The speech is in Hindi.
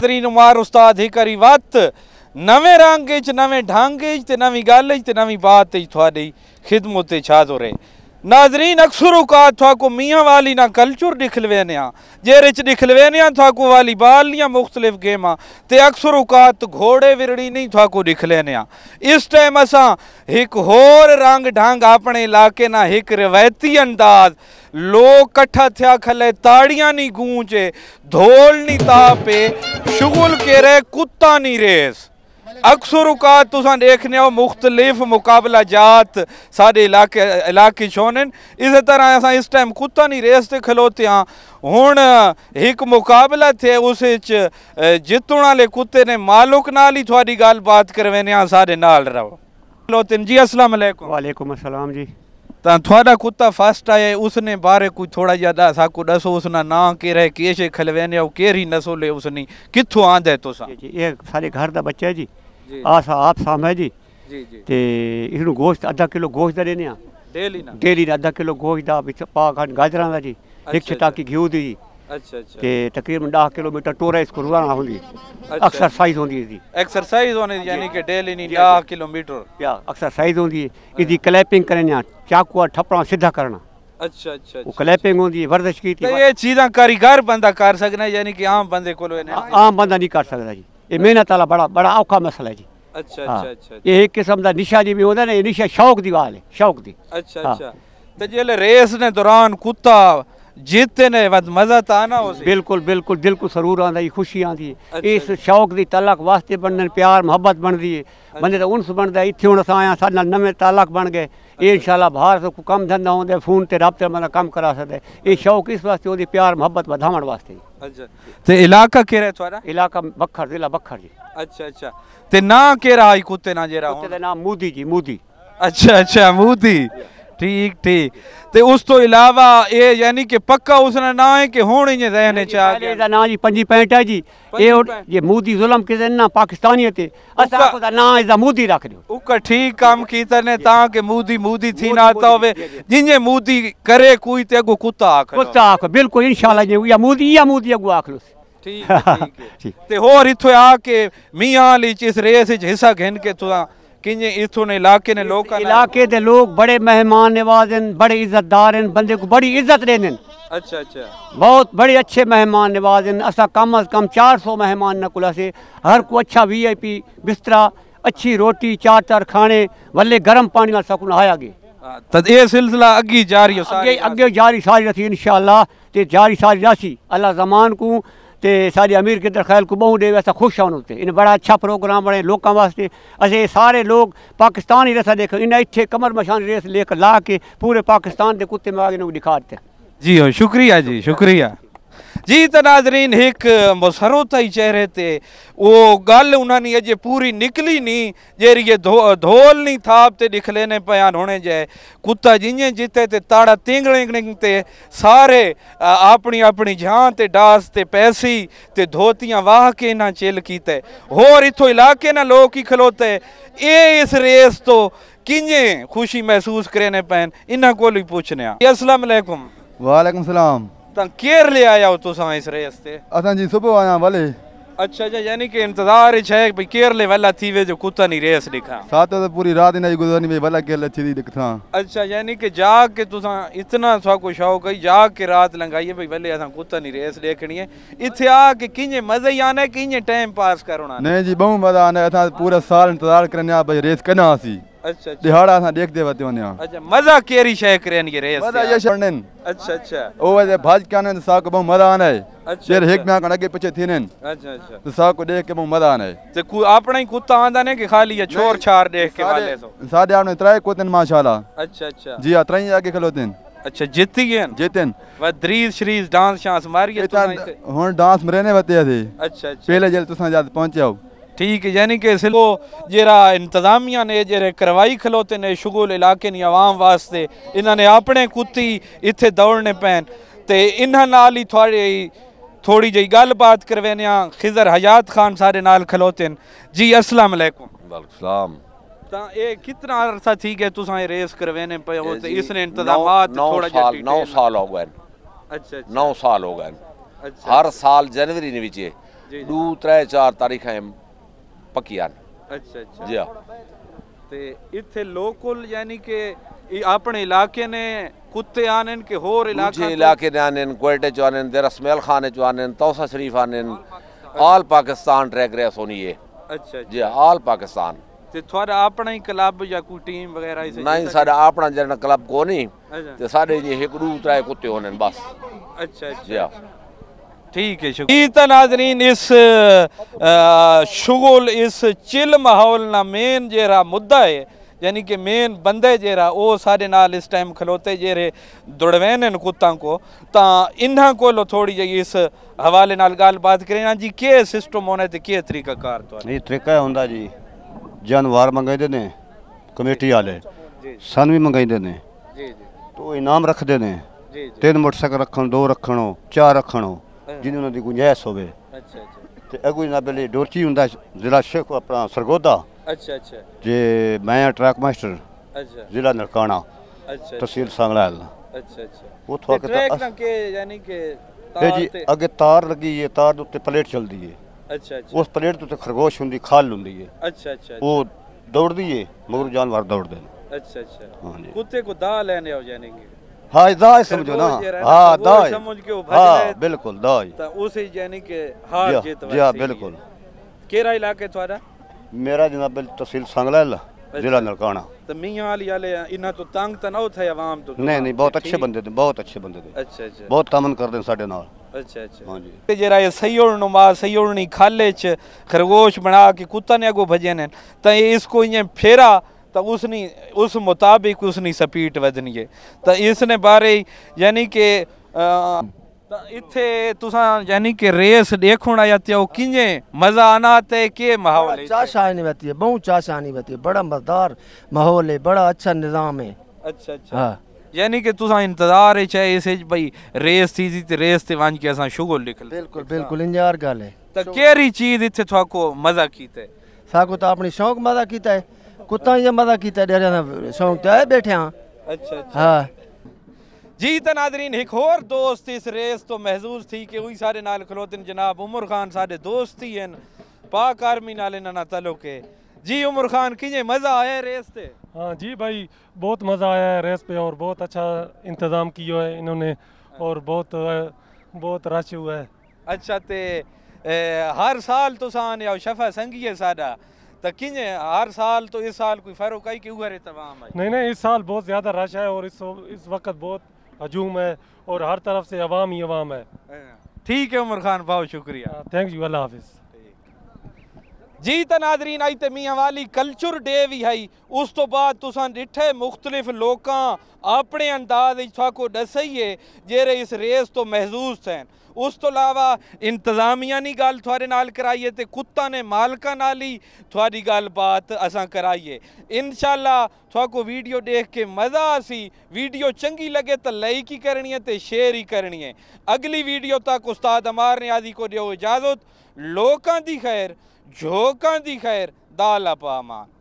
ਤਰੀਨੁਮਾਰ ਉਸਤਾਦ ਹਿਕਰੀ ਵਤ ਨਵੇਂ ਰੰਗ ਵਿੱਚ ਨਵੇਂ ਢੰਗ ਵਿੱਚ ਤੇ ਨਵੀਂ ਗੱਲ ਵਿੱਚ ਤੇ ਨਵੀਂ ਬਾਤ ਵਿੱਚ ਤੁਹਾਡੀ ਖਿਦਮਤ ਤੇ ਛਾਜ਼ੋ ਰਹੇ नाज़रीन अक्सर औकात थाको मियाँ वाली ना कल्चर दिखलवेने आ जेरे च दिखलवेने आ थाको वालीबाल या मुख्तलिफ गेमां ते अक्सर औकात घोड़े विरड़ी नहीं थाको दिखलेने आ इस टाइम असा एक होर रंग ढंग अपने इलाके ना एक रिवायती अंदाज लोग कट्ठा थिया खले ताड़ियां नहीं गूंजे धोल नहीं तापे शुगुल के रे कुत्ता नहीं रेस अक्सर अवकात तुस देखने हो मुख्तलिफ मुकाबला जात साढ़े इलाके इलाके छोड़न इस तरह अस इस टाइम कुत्ता नहीं रेस से खलोते हाँ हूँ एक मुकाबला थे उस जितने वाले कुत्ते ने मालुक नाल ही थोड़ी गलबात करवेने हाँ साढ़े नाल रहो खलोते जी असलम वालेकुम असलम जी ਤਾਂ ਤੁਹਾਡਾ ਕੁੱਤਾ ਫਸਟ ਆਇਆ ਉਸਨੇ ਬਾਰੇ ਕੋਈ ਥੋੜਾ ਜਿਹਾ ਦੱਸ ਆਕੋ ਦੱਸੋ ਉਸਨਾ ਨਾਂ ਕੀ ਰਹਿ ਕੇਸ਼ੇ ਖਲਵੇਨੇ ਉਹ ਕਿਹੜੀ ਨਸਲ ਹੈ ਉਸਨੀ ਕਿੱਥੋਂ ਆਂਦਾ ਤੁਸਾਂ ਜੀ ਇਹ ਸਾਡੇ ਘਰ ਦਾ ਬੱਚਾ ਹੈ ਜੀ ਆਸ ਆਪ ਸਾਹਮਣੇ ਜੀ ਜੀ ਜੀ ਤੇ ਇਸ ਨੂੰ ਗੋਸ਼ਤ ਅੱਧਾ ਕਿਲੋ ਗੋਸ਼ਤ ਦੇ ਦੇਨੇ ਆ ਡੇਲੀ ਨਾ ਡੇਲੀ ਅੱਧਾ ਕਿਲੋ ਗੋਸ਼ਤ ਦਾ ਵਿੱਚ ਪਾ ਖੰਡ ਗਾਜਰਾਂ ਦਾ ਜੀ ਇੱਕ ਕੀ ਘਿਓ ਦੀ ਜੀ ਅੱਛਾ ਅੱਛਾ ਤੇ ਤਕਰੀਬਨ 10 ਕਿਲੋਮੀਟਰ ਟੋਰਾ ਇਸ ਕਰਵਾਣਾ ਹੁੰਦੀ ਐਕਸਰਸਾਈਜ਼ ਹੁੰਦੀ ਦੀ ਐਕਸਰਸਾਈਜ਼ ਹੋਣੀ ਯਾਨੀ ਕਿ ਡੇਲੀ ਨਹੀਂ 10 ਕਿਲੋਮੀਟਰ ਯਾ ਐਕਸਰਸਾਈਜ਼ ਹੁੰਦੀ ਹੈ ਇਹਦੀ ਕਲੈਪਿੰਗ ਆ ਚਾਕੂਆ ਠੱਪਣਾ ਸਿੱਧਾ ਕਰਨਾ ਅੱਛਾ ਅੱਛਾ ਉਹ ਕਲੈਪਿੰਗ ਹੁੰਦੀ ਹੈ ਵਰਦਸ਼ ਕੀਤੀ ਤੇ ਇਹ ਚੀਜ਼ਾਂ ਕਾਰੀਗਰ ਬੰਦਾ ਕਰ ਸਕਦਾ ਯਾਨੀ ਕਿ ਆਮ ਬੰਦੇ ਕੋਲ ਆਮ ਬੰਦਾ ਨਹੀਂ ਕਰ ਸਕਦਾ ਜੀ ਇਹ ਮਿਹਨਤ ਵਾਲਾ ਬੜਾ ਬੜਾ ਔਖਾ ਮਸਲਾ ਜੀ ਅੱਛਾ ਅੱਛਾ ਅੱਛਾ ਇਹ ਕਿਸਮ ਦਾ ਨਿਸ਼ਾ ਜੀ ਵੀ ਹੁੰਦਾ ਨਾ ਇਹ ਨਿਸ਼ਾ ਸ਼ੌਕ ਦੀ ਵਾਲ ਹੈ ਸ਼ੌਕ ਦੀ ਅੱਛਾ ਅੱਛਾ ਤੇ ਜੇ ਰੇਸ ਦੇ ਦੌਰਾਨ ਕੁੱਤਾ जीतते ने मजा तो आना हो बिल्कुल बिल्कुल दिल को सरूर आंदा जी खुशी आंदी अच्छा इस शौक दी तलक वास्ते बनने प्यार मोहब्बत बनदी है अच्छा। बंदे दा उनस बनदा इथे हुन असां आया साडा नवे तालक बन गए ए अच्छा। इंशाल्लाह बाहर तो कम धंधा होंदे फोन ते रابطे मतलब कम करा सकदे ए शौक इस वास्ते प्यार मोहब्बत वधावण वास्ते अच्छा ते इलाका केरा इलाका बखर जिला बखर जी अच्छा अच्छा ते ना केरा आई कुत्ते ना जेरा कुत्ते दा नाम मोदी जी मोदी अच्छा अच्छा मोदी ਠੀਕ ਠੀਕ ਤੇ ਉਸ ਤੋਂ ਇਲਾਵਾ ਇਹ ਯਾਨੀ ਕਿ ਪੱਕਾ ਉਸਨੇ ਨਾਂ ਹੈ ਕਿ ਹੁਣ ਹੀ ਜ਼ਹਿਨ ਚ ਆ ਗਿਆ ਇਹਦਾ ਨਾਂ ਜੀ 55 65 ਹੈ ਜੀ ਇਹ ਇਹ ਮੋਦੀ ਜ਼ੁਲਮ ਕਿਸੇ ਨਾ ਪਾਕਿਸਤਾਨੀ ਤੇ ਅਸਾਂ ਕੋ ਦਾ ਨਾਂ ਇਹਦਾ ਮੋਦੀ ਰੱਖ ਦਿਓ ਉਹ ਠੀਕ ਕੰਮ ਕੀਤਾ ਨੇ ਤਾਂ ਕਿ ਮੋਦੀ ਮੋਦੀ ਥੀ ਨਾ ਆਤਾ ਹੋਵੇ ਜਿੰਨੇ ਮੋਦੀ ਕਰੇ ਕੋਈ ਤੇ ਅਗੋ ਕੁੱਤਾ ਆਖ ਕੁੱਤਾ ਆਖ ਬਿਲਕੁਲ ਇਨਸ਼ਾਅੱਲਾ ਜੀ ਇਹ ਮੋਦੀ ਇਹ ਮੋਦੀ ਅਗੋ ਆਖ ਲੋ ਠੀਕ ਠੀਕ ਤੇ ਹੋਰ ਇਥੋਂ ਆ ਕੇ ਮੀਆਂ ਲਈ ਇਸ ਰੇਸ ਵਿੱਚ ਹਿੱਸਾ ਘੇਨ ਕੇ ਤੁਸਾਂ किंजे इथों इलाके ने लोग इलाके दे लोग बड़े मेहमान नवाज हैं बड़े इज्जतदार हैं बंदे को बड़ी इज्जत देने अच्छा अच्छा बहुत बड़े अच्छे मेहमान नवाज हैं असा कम अज कम 400 मेहमान न कुला से हर को अच्छा वीआईपी बिस्तरा अच्छी रोटी चार चार खाने वल्ले गर्म पानी वाला सकून आया गे हाँ, तो ये सिलसिला अगे जारी अगे अगे जारी सारी रही इंशाल्लाह ते जारी सारी रही अल्लाह जमान को ਤੇ ਸਾਡੀ ਅਮੀਰ ਕਿਦਰ ਖੈਲ ਕੋ ਬਹੁ ਦੇ ਵੈਸਾ ਖੁਸ਼ ਆਉਣ ਉਤੇ ਇਹਨੇ ਬੜਾ ਅੱਛਾ ਪ੍ਰੋਗਰਾਮ ਬਣੇ ਲੋਕਾਂ ਵਾਸਤੇ ਅਸੀਂ ਸਾਰੇ ਲੋਕ ਪਾਕਿਸਤਾਨ ਹੀ ਰਸਾ ਦੇਖੋ ਇਹਨਾਂ ਇੱਥੇ ਕਮਰ ਮਸ਼ਾਨ ਰੇਸ ਲੇਖ ਲਾ ਕੇ ਪੂਰੇ ਪਾਕਿਸਤਾਨ ਦੇ ਕੁੱਤੇ ਮਾਗੇ ਨੂੰ ਦਿਖਾ ਦਿੱਤੇ ਜੀ ਹਾਂ ਸ਼ੁਕਰੀਆ ਜੀ ਸ਼ੁਕਰੀਆ जी त नाज़रीन हिकु मसरो चेहरे ते उहो ॻाल्हि उन्हनि अॼु पूरी निकली नहीं जहिड़ी इहे धो धोल नहीं थाप ते दिखले ने पया होने जाए कुत्ता जिंजे जिते ते ताड़ा तिंगड़े सारे अपनी अपनी जान ते डास ते पैसी ते धोतियां वाह के ना चिल कीते होर इथों इलाके ना लोग ही खलोते ये इस रेस तो ਕਿੰਨੇ खुशी महसूस करेने पैन इन्हों को ਹੀ ਪੁੱਛਨੇ ਆ सलाम तव्हां केरु ले आया हुतो सां इसरे रस्ते असांजी सुबुह आया भले अच्छा अच्छा यानी कि इंतजार छे भाई केर वाला थी वे जो कुत्ता नहीं रेस दिखा साथ तो पूरी रात नहीं गुजरनी भाई वाला केर अच्छी दिखता अच्छा यानी कि जाग के तुसा इतना सा को शौक है जाग के रात लंगाई भाई वाले असा कुत्ता नहीं रेस देखनी है इथे आ के किने मजे ही किने टाइम पास करना नहीं जी बहुत मजा आना असा पूरा साल इंतजार करना भाई रेस करना सी अच्छा अच्छा दिहाड़ा सा देख देवत वने अच्छा मजा केरी शय करेन के रे मजा ये शरणन अच्छा अच्छा ओवे जे भाज काने सा को बहुत मजा आने अच्छा शेर एक अच्छा। में आगे पीछे थीने अच्छा अच्छा तो सा को देख के बहुत मजा आने ते को आपने कुत्ता आंदा ने के खाली ये छोर छार देख के वाले सो सादे आपने त्राय कुत्तन माशाल्लाह अच्छा अच्छा जी त्राय आगे खलोते अच्छा जीती गए जीतन व दरीज शरीज डांस शांस मारिए तो हुन डांस मरेने वते थी अच्छा अच्छा पहले जल तुसा जात पहुंचे आओ ठीक है यानी कि सिलो जरा इंतजामिया ने जरा करवाई खलोते ने शुगुल इलाके ने आवाम वास्ते इन्होंने अपने कुत्ती इतने दौड़ने पैन तो इन्होंने ही थोड़ी थोड़ी जी गलबात करवेने खिजर हयात खान सारे नाल खलोते हैं जी असलम वालेकुम ਪੱਕੀ ਹਨ ਅੱਛਾ ਅੱਛਾ ਜੀ ਹਾਂ ਤੇ ਇੱਥੇ ਲੋਕਲ ਯਾਨੀ ਕਿ ਆਪਣੇ ਇਲਾਕੇ ਨੇ कुत्ते आने के होर इलाके इलाके ने आने गोयटे चो आने देर असमेल खाने चो आने तौसा शरीफ आने ऑल पाकिस्तान ट्रैक रेस होनी है अच्छा जी ऑल पाकिस्तान ਤੇ ਤੁਹਾਡਾ ਆਪਣਾ ਹੀ ਕਲੱਬ ਜਾਂ ਕੋਈ ਟੀਮ ਵਗੈਰਾ ਇਸ ਨਹੀਂ ਸਾਡਾ ਆਪਣਾ ਜਿਹੜਾ ਕਲੱਬ ਕੋ ਨਹੀਂ ਤੇ ਸਾਡੇ ਜੀ ਇੱਕ ਰੂਹ ਤਰਾਏ ਕੁੱਤੇ ਹੋਣੇ ਬਸ ਅੱਛਾ ਅੱਛਾ ਠੀਕ ਹੈ ਜੀ ਤਾਂ ਨਾਜ਼ਰੀਨ ਇਸ ਸ਼ੁਗਲ ਇਸ ਚਿਲ ਮਾਹੌਲ ਨਾ ਮੇਨ ਜਿਹੜਾ ਮੁੱਦਾ ਹੈ ਯਾਨੀ ਕਿ ਮੇਨ ਬੰਦੇ ਜਿਹੜਾ ਉਹ ਸਾਡੇ ਨਾਲ ਇਸ ਟਾਈਮ ਖਲੋਤੇ ਜਿਹੜੇ ਦੁੜਵੇਂ ਨੇ ਕੁੱਤਾਂ ਕੋ ਤਾਂ ਇਨਾਂ ਕੋਲ ਥੋੜੀ ਜਿਹੀ ਇਸ ਹਵਾਲੇ ਨਾਲ ਗੱਲਬਾਤ ਕਰੇਣਾ ਜੀ ਕਿ ਸਿਸਟਮ ਹੋਣਾ ਤੇ ਕੀ ਤਰੀਕਾ ਕਰ ਤੋ ਇਹ ਤਰੀਕਾ ਹੁੰਦਾ ਜੀ ਜਾਨਵਰ ਮੰਗਾਈਦੇ ਨੇ ਕਮੇਟੀ ਵਾਲੇ ਜੀ ਸਾਨੂੰ ਵੀ ਮੰਗਾਈਦੇ ਨੇ ਜੀ ਜੀ ਤੋ ਇਨਾਮ ਰੱਖਦੇ ਨੇ ਜੀ ਤਿੰਨ ਮੋਟਰਸਾਈਕਲ ਰੱਖਣ ਦੋ ਰੱਖਣੋ ਚਾਰ ਰੱਖਣੋ ਜਿਹਨੂੰ ਉਹਨਾਂ ਦੀ ਗੁੰਜਾਇਸ਼ ਹੋਵੇ ਅੱਛਾ ਅੱਛਾ ਤੇ ਅਗੂ ਜਨਾਬ ਲਈ ਡੋਰਚੀ ਹੁੰਦਾ ਜ਼ਿਲ੍ਹਾ ਸ਼ੇਖ ਆਪਣਾ ਸਰਗੋਦਾ ਅੱਛਾ ਅੱਛਾ ਜੇ ਮੈਂ ਆ ਟਰੈਕ ਮਾਸਟਰ ਅੱਛਾ ਜ਼ਿਲ੍ਹਾ ਨਰਕਾਣਾ ਅੱਛਾ ਤਹਿਸੀਲ ਸੰਗਲਾ ਅੱਛਾ ਅੱਛਾ ਉਹ ਥੋੜਾ ਟਰੱਕ ਨਾ ਕਿ ਯਾਨੀ ਕਿ ਤਾਰ ਤੇ ਅੱਗੇ ਤਾਰ ਲੱਗੀ ਹੈ ਤਾਰ ਦੇ ਉੱਤੇ ਪਲੇਟ ਚਲਦੀ ਹੈ ਅੱਛਾ ਅੱਛਾ ਉਸ ਪਲੇਟ ਤੋਂ ਤੇ ਖਰਗੋਸ਼ ਹੁੰਦੀ ਖਾਲ ਹੁੰਦੀ ਹੈ ਅੱਛਾ ਅੱਛਾ ਉਹ ਦੌੜਦੀ ਹੈ ਮਗਰ ਜਾਨਵਰ ਦੌੜਦੇ ਨੇ ਅੱਛਾ ਅੱਛਾ ਹਾਂਜੀ ਕੁੱਤੇ ਕੋ ਦਾ ਲੈਣੇ ਹੋ ਜਾਣਗੇ हाँ दाय समझो ना हाँ तो दाय हाँ बिल्कुल दाय तो उस यानी के हार जीत जी हाँ, बिल्कुल केरा इलाके थोड़ा मेरा जनाब तहसील सांगला अच्छा। जिला नलकाना तो मियां वाली वाले इना तो तंग तो ना थे आवाम तो नहीं नहीं बहुत अच्छे बंदे थे बहुत अच्छे बंदे थे अच्छा अच्छा बहुत तमन कर दे साडे नाल अच्छा अच्छा हाँ जी जरा ये सयोड़ नुमा सयोड़नी खाले च खरगोश बना के कुत्ता ने अगो भजन है तो इसको ये फेरा ਤਾਂ ਉਸ ਨਹੀਂ ਉਸ ਮੁਤਾਬਿਕ ਉਸ ਨਹੀਂ ਸਪੀਟ ਵਜਣੀ ਹੈ ਤਾਂ ਇਸ ਨੇ ਬਾਰੇ ਯਾਨੀ ਕਿ ਤਾਂ ਇੱਥੇ ਤੁਸੀਂ ਯਾਨੀ ਕਿ ਰੇਸ ਦੇਖਣ ਆਤੇ ਹੋ ਕਿੰਨੇ ਮਜ਼ਾ ਆना आते है के माहौल है चाशा आने बती है बहुत चाशा आने बती है बड़ा मजेदार माहौल है बड़ा अच्छा निज़ाम है अच्छा अच्छा हाँ यानी कि तुसा इंतजार है चाहे इसे भाई रेस थी थी रेस ते वांज के असा शुगर लिख बिल्कुल बिल्कुल इंजार गल है तो केरी चीज इथे थाको मजा कीते साको तो अपनी शौक मजा कीता है कुत्ता जो मजा किया डेरे का शौक तो है बैठे हाँ अच्छा अच्छा हाँ जी तो नादरीन एक और दोस्त इस रेस तो महजूज थी कि वही सारे नाल खलोतन जनाब उमर खान सारे दोस्त ही हैं पाक आर्मी नाले ना तलो के जी उमर खान किए मज़ा आया रेस पे हाँ जी भाई बहुत मज़ा आया है रेस पे और बहुत अच्छा इंतज़ाम किया है इन्होंने और बहुत बहुत रश हुआ है अच्छा ते ए, हर साल तुसान तो शफा संघी है साढ़ा तो किन हर साल तो इस साल कोई फ़र्क आई क्यों करे तमाम हाँ नहीं नहीं इस साल बहुत ज़्यादा रश है और इस इस वक्त बहुत हजूम है और हर तरफ से अवाम ही अवाम है हाँ। ठीक है उमर खान बहुत शुक्रिया थैंक यू अल्लाह हाफिज़ जी तो नादरीन आई तो मियाँ वाली कल्चर डे भी है उस तो बाद तिठे मुख्तलिफ लोग अपने अंदाज को दसइए जेरे इस रेस तो महजूज थे ਉਸ ਤੋਂ ਇਲਾਵਾ ਇੰਤਜ਼ਾਮੀਆ ਨਹੀਂ ਗੱਲ ਤੁਹਾਡੇ ਨਾਲ ਕਰਾਈਏ ਤੇ ਕੁੱਤਾ ਨੇ ਮਾਲਕਾਂ ਨਾਲ ਹੀ ਤੁਹਾਡੀ ਗੱਲਬਾਤ ਅਸਾਂ ਕਰਾਈਏ ਇਨਸ਼ਾਅੱਲਾ ਤੁਹਾਕੋ ਵੀਡੀਓ ਦੇਖ ਕੇ ਮਜ਼ਾ ਆਸੀ ਵੀਡੀਓ ਚੰਗੀ ਲੱਗੇ ਤਾਂ ਲਾਈਕ ਹੀ ਕਰਨੀ ਹੈ ਤੇ ਸ਼ੇਅਰ ਹੀ ਕਰਨੀ ਹੈ ਅਗਲੀ ਵੀਡੀਓ ਤੱਕ ਉਸਤਾਦ ਅਮਾਰ ਨਿਆਜ਼ੀ ਕੋ ਦਿਓ ਇਜਾਜ਼ਤ ਲੋਕਾਂ ਦੀ ਖੈਰ ਝੋਕਾਂ ਦੀ ਖੈਰ ਦਾਲਾ ਪਾਮਾਨ